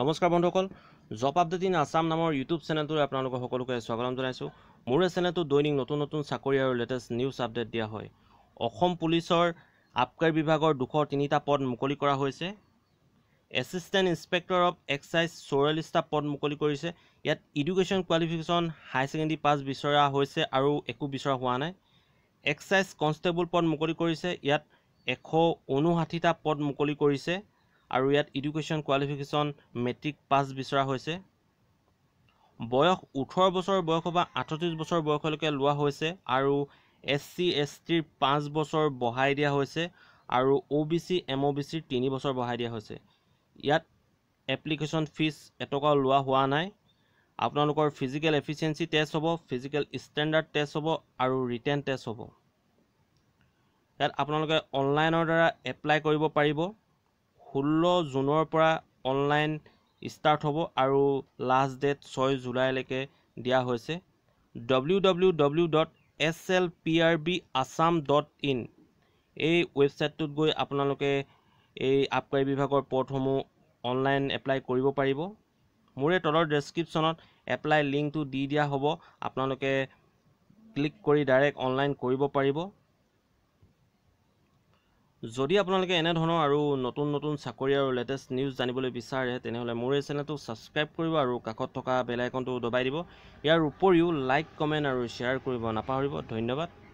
নমস্কাৰ বন্ধুসকল job update in Assam নামৰ ইউটিউব চেনেলটোৰে আপোনালোকৰ সকলোকে স্বাগতম জনাইছোঁ মোৰ এই চেনেলটো দৈনিক নতুন নতুন চাকৰি আৰু লেটেষ্ট নিউজ আপডেট দিয়া হয় অসম পুলিচৰ আপকাৰ বিভাগৰ দুশ তিনিটা পদ মুকলি কৰা হৈছে এছিষ্টেণ্ট ইনস্পেক্টৰ অফ এক্সাইজ চৌৰাল্লিছটা পদ মুকলি কৰিছে ইয়াত education qualification high secondary pass বিচৰা হৈছে আৰু একো বিচৰা হোৱা নাই এক্সাইজ কনষ্টেবল পদ মুকলি কৰিছে ইয়াত এশ ঊনষাঠিটা পদ মুকলি কৰিছে আৰু ইয়াত এডুকেশ্যন কোৱালিফিকেশ্যন মেট্ৰিক পাছ বিচৰা হৈছে বয়স ওঠৰ বছৰ বয়স বা আঠত্ৰিছ বছৰ বয়সলৈকে লোৱা হৈছে আৰু এছ চি এছ টিৰ পাঁচ বছৰ বঢ়াই দিয়া হৈছে আৰু O' B C M O' B চিৰ তিনি বছৰ বঢ়াই দিয়া হৈছে ইয়াত এপ্লিকেশ্যন ফিজ এটকাও লোৱা হোৱা নাই আপোনালোকৰ ফিজিকেল এফিচিয়েঞ্চি টেষ্ট হ'ব ফিজিকেল ষ্টেণ্ডাৰ্ড টেষ্ট হ'ব আৰু ৰিটেন টেষ্ট হ'ব ইয়াত আপোনালোকে অনলাইনৰ দ্বাৰা এপ্লাই কৰিব পাৰিব ষোল্ল জুনৰ পৰা অনলাইন ষ্টাৰ্ট হ'ব আৰু লাষ্ট ডেট ছয় জুলাইলৈকে দিয়া হৈছে W W W dot S L P R B Assam dot in এই ৱেবছাইটটোত গৈ আপোনালোকে এই আবকাৰী বিভাগৰ পদসমূহ অনলাইন এপ্লাই কৰিব পাৰিব মোৰে তলৰ ডেছক্ৰিপশ্যনত এপ্লাই লিংকটো দি দিয়া হ'ব আপোনালোকে ক্লিক কৰি ডাইৰেক্ট অনলাইন কৰিব পাৰিব যদি আপোনালোকে এনেধৰণৰ আৰু নতুন নতুন চাকৰি আৰু লেটেষ্ট নিউজ জানিবলৈ বিচাৰে তেনেহ'লে মোৰ এই চেনেলটো ছাবস্ক্ৰাইব কৰিব আৰু কাষত থকা বেল দবাই দিব ইয়াৰ উপৰিও লাইক কমেণ্ট আৰু শ্বেয়াৰ কৰিব নাপাহৰিব ধন্যবাদ